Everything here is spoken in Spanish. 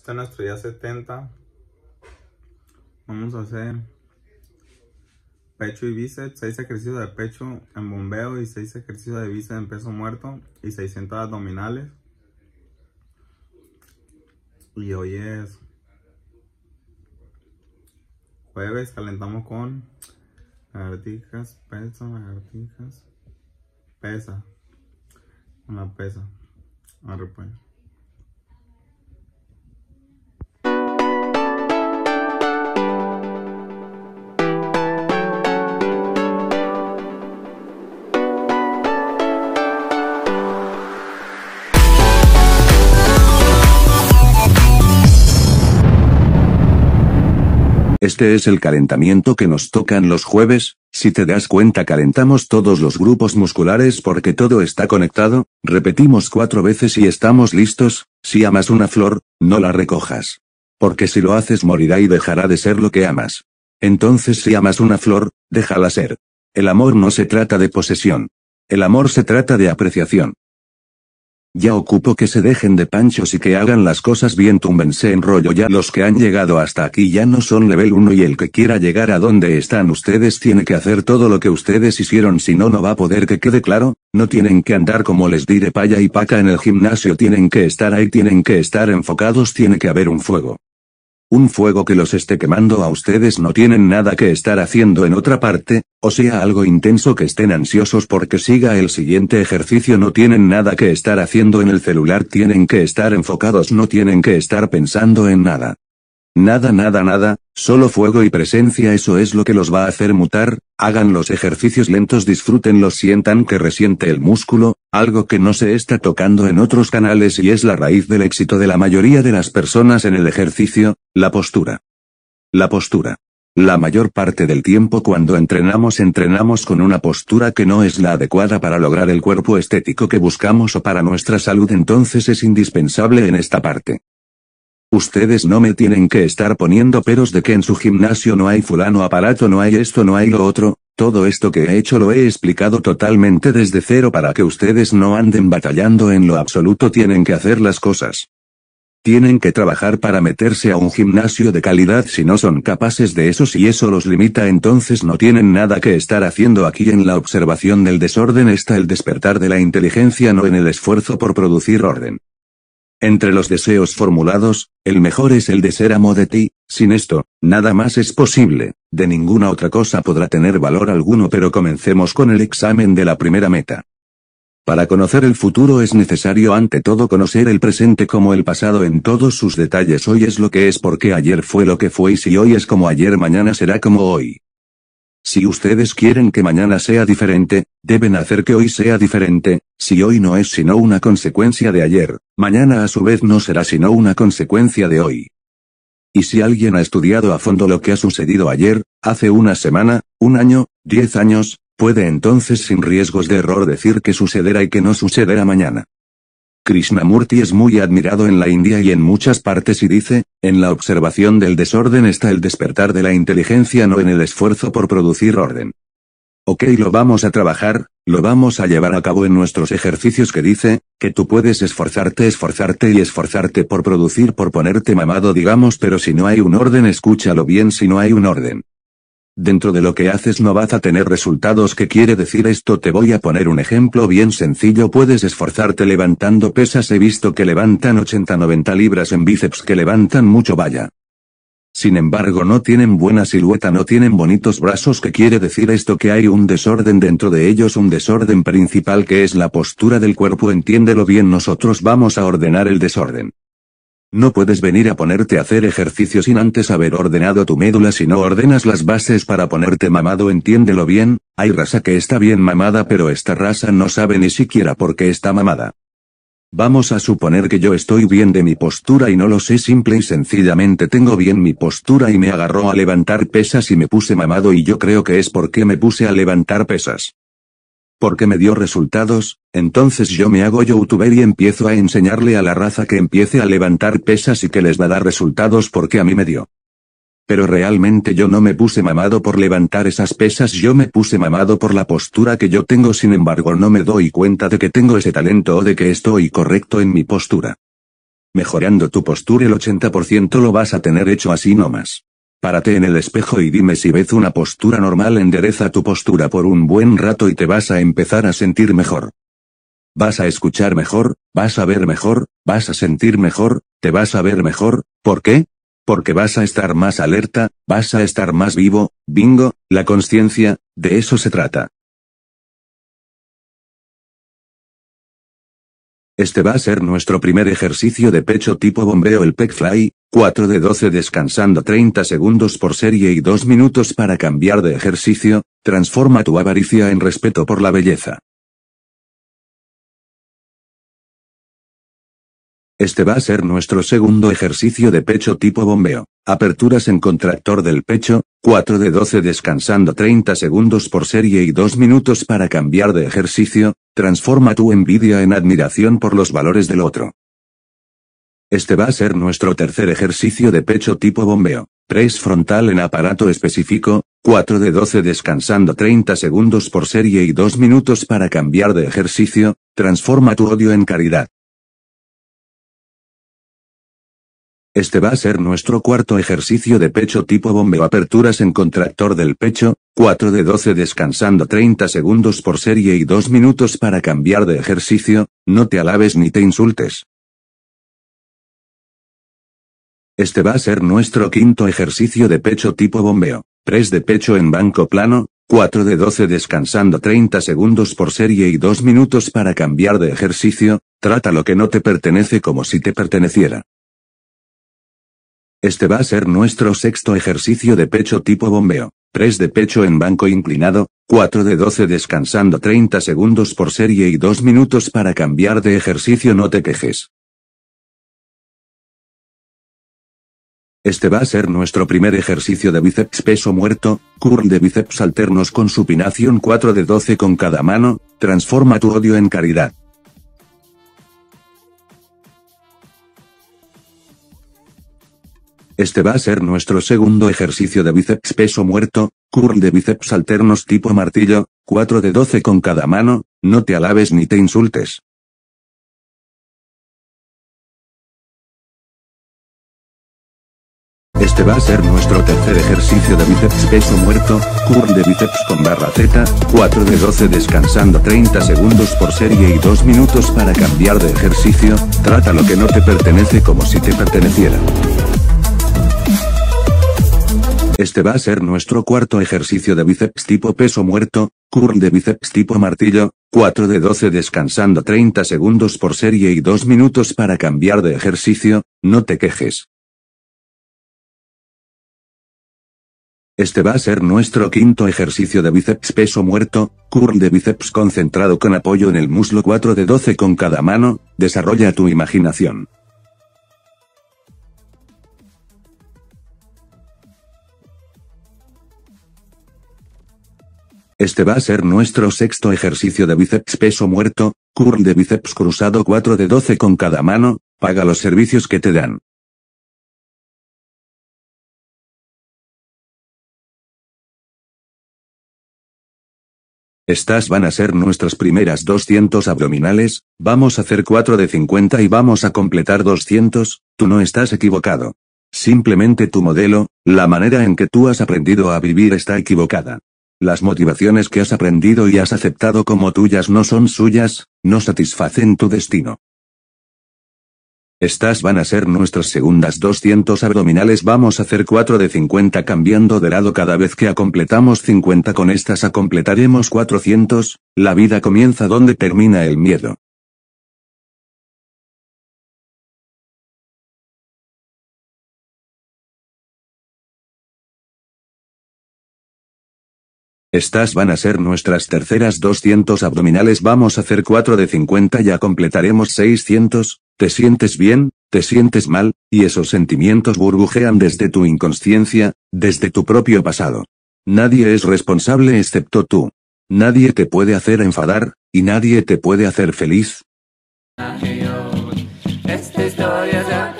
Este es nuestro día 70. Vamos a hacer pecho y bíceps, 6 ejercicios de pecho en bombeo y seis ejercicios de bíceps en peso muerto y 600 abdominales. Y hoy es jueves, calentamos con lagartijas, pesa, lagartijas, pesa, una pesa. Pues. Este es el calentamiento que nos tocan los jueves, si te das cuenta calentamos todos los grupos musculares porque todo está conectado, repetimos cuatro veces y estamos listos, si amas una flor, no la recojas. Porque si lo haces morirá y dejará de ser lo que amas. Entonces si amas una flor, déjala ser. El amor no se trata de posesión. El amor se trata de apreciación. Ya ocupo que se dejen de panchos y que hagan las cosas bien túmbense en rollo ya los que han llegado hasta aquí ya no son level 1 y el que quiera llegar a donde están ustedes tiene que hacer todo lo que ustedes hicieron si no no va a poder que quede claro, no tienen que andar como les diré paya y paca en el gimnasio tienen que estar ahí tienen que estar enfocados tiene que haber un fuego. Un fuego que los esté quemando a ustedes no tienen nada que estar haciendo en otra parte, o sea algo intenso que estén ansiosos porque siga el siguiente ejercicio no tienen nada que estar haciendo en el celular tienen que estar enfocados no tienen que estar pensando en nada. Nada nada nada, solo fuego y presencia eso es lo que los va a hacer mutar, Hagan los ejercicios lentos, disfrútenlos, sientan que resiente el músculo, algo que no se está tocando en otros canales y es la raíz del éxito de la mayoría de las personas en el ejercicio, la postura. La postura. La mayor parte del tiempo cuando entrenamos entrenamos con una postura que no es la adecuada para lograr el cuerpo estético que buscamos o para nuestra salud, entonces es indispensable en esta parte. Ustedes no me tienen que estar poniendo peros de que en su gimnasio no hay fulano aparato, no hay esto, no hay lo otro, todo esto que he hecho lo he explicado totalmente desde cero para que ustedes no anden batallando en lo absoluto, tienen que hacer las cosas. Tienen que trabajar para meterse a un gimnasio de calidad si no son capaces de eso, si eso los limita entonces no tienen nada que estar haciendo aquí en la observación del desorden está el despertar de la inteligencia no en el esfuerzo por producir orden. Entre los deseos formulados, el mejor es el de ser amo de ti, sin esto, nada más es posible, de ninguna otra cosa podrá tener valor alguno pero comencemos con el examen de la primera meta. Para conocer el futuro es necesario ante todo conocer el presente como el pasado en todos sus detalles. Hoy es lo que es porque ayer fue lo que fue y si hoy es como ayer mañana será como hoy. Si ustedes quieren que mañana sea diferente, deben hacer que hoy sea diferente, si hoy no es sino una consecuencia de ayer, mañana a su vez no será sino una consecuencia de hoy. Y si alguien ha estudiado a fondo lo que ha sucedido ayer, hace una semana, un año, diez años, puede entonces sin riesgos de error decir que sucederá y que no sucederá mañana. Krishnamurti es muy admirado en la India y en muchas partes y dice, en la observación del desorden está el despertar de la inteligencia no en el esfuerzo por producir orden. Ok, lo vamos a trabajar, lo vamos a llevar a cabo en nuestros ejercicios que dice, que tú puedes esforzarte, esforzarte y esforzarte por producir, por ponerte mamado digamos, pero si no hay un orden, escúchalo bien, si no hay un orden. Dentro de lo que haces no vas a tener resultados. ¿Qué quiere decir esto? Te voy a poner un ejemplo bien sencillo. Puedes esforzarte levantando pesas. He visto que levantan 80-90 libras en bíceps que levantan mucho vaya. Sin embargo, no tienen buena silueta, no tienen bonitos brazos. ¿Qué quiere decir esto? Que hay un desorden dentro de ellos, un desorden principal que es la postura del cuerpo. Entiéndelo bien, nosotros vamos a ordenar el desorden. No puedes venir a ponerte a hacer ejercicio sin antes haber ordenado tu médula si no ordenas las bases para ponerte mamado, entiéndelo bien, hay raza que está bien mamada pero esta raza no sabe ni siquiera por qué está mamada. Vamos a suponer que yo estoy bien de mi postura y no lo sé simple y sencillamente tengo bien mi postura y me agarró a levantar pesas y me puse mamado y yo creo que es porque me puse a levantar pesas porque me dio resultados, entonces yo me hago youtuber y empiezo a enseñarle a la raza que empiece a levantar pesas y que les va a dar resultados porque a mí me dio. Pero realmente yo no me puse mamado por levantar esas pesas, yo me puse mamado por la postura que yo tengo, sin embargo no me doy cuenta de que tengo ese talento o de que estoy correcto en mi postura. Mejorando tu postura el 80% lo vas a tener hecho así nomás. Párate en el espejo y dime si ves una postura normal, endereza tu postura por un buen rato y te vas a empezar a sentir mejor. Vas a escuchar mejor, vas a ver mejor, vas a sentir mejor, te vas a ver mejor, ¿por qué? Porque vas a estar más alerta, vas a estar más vivo, bingo, la conciencia, de eso se trata. Este va a ser nuestro primer ejercicio de pecho tipo bombeo el pec fly, 4 de 12 descansando 30 segundos por serie y 2 minutos para cambiar de ejercicio, transforma tu avaricia en respeto por la belleza. Este va a ser nuestro segundo ejercicio de pecho tipo bombeo. Aperturas en contractor del pecho, 4 de 12 descansando 30 segundos por serie y 2 minutos para cambiar de ejercicio, transforma tu envidia en admiración por los valores del otro. Este va a ser nuestro tercer ejercicio de pecho tipo bombeo. 3 frontal en aparato específico, 4 de 12 descansando 30 segundos por serie y 2 minutos para cambiar de ejercicio, transforma tu odio en caridad. Este va a ser nuestro cuarto ejercicio de pecho tipo bombeo aperturas en contractor del pecho, 4 de 12 descansando 30 segundos por serie y 2 minutos para cambiar de ejercicio, no te alabes ni te insultes. Este va a ser nuestro quinto ejercicio de pecho tipo bombeo. 3 de pecho en banco plano, 4 de 12 descansando 30 segundos por serie y 2 minutos para cambiar de ejercicio, trata lo que no te pertenece como si te perteneciera. Este va a ser nuestro sexto ejercicio de pecho tipo bombeo. 3 de pecho en banco inclinado, 4 de 12 descansando 30 segundos por serie y 2 minutos para cambiar de ejercicio no te quejes. Este va a ser nuestro primer ejercicio de bíceps peso muerto, curl de bíceps alternos con supinación 4 de 12 con cada mano, transforma tu odio en caridad. Este va a ser nuestro segundo ejercicio de bíceps peso muerto, curl de bíceps alternos tipo martillo, 4 de 12 con cada mano, no te alabes ni te insultes. Este va a ser nuestro tercer ejercicio de bíceps peso muerto, curl de bíceps con barra Z, 4 de 12 descansando 30 segundos por serie y 2 minutos para cambiar de ejercicio, trata lo que no te pertenece como si te perteneciera. Este va a ser nuestro cuarto ejercicio de bíceps tipo peso muerto, curl de bíceps tipo martillo, 4 de 12 descansando 30 segundos por serie y 2 minutos para cambiar de ejercicio, no te quejes. Este va a ser nuestro quinto ejercicio de bíceps peso muerto, curl de bíceps concentrado con apoyo en el muslo 4 de 12 con cada mano, desarrolla tu imaginación. Este va a ser nuestro sexto ejercicio de bíceps peso muerto, curl de bíceps cruzado 4 de 12 con cada mano, paga los servicios que te dan. Estas van a ser nuestras primeras 200 abdominales, vamos a hacer 4 de 50 y vamos a completar 200, tú no estás equivocado. Simplemente tu modelo, la manera en que tú has aprendido a vivir está equivocada. Las motivaciones que has aprendido y has aceptado como tuyas no son suyas, no satisfacen tu destino. Estas van a ser nuestras segundas 200 abdominales. Vamos a hacer 4 de 50 cambiando de lado cada vez que a completamos 50 con estas a completaremos 400. La vida comienza donde termina el miedo. Estas van a ser nuestras terceras 200 abdominales. Vamos a hacer 4 de 50 ya completaremos 600. Te sientes bien, te sientes mal, y esos sentimientos burbujean desde tu inconsciencia, desde tu propio pasado. Nadie es responsable excepto tú. Nadie te puede hacer enfadar, y nadie te puede hacer feliz. Este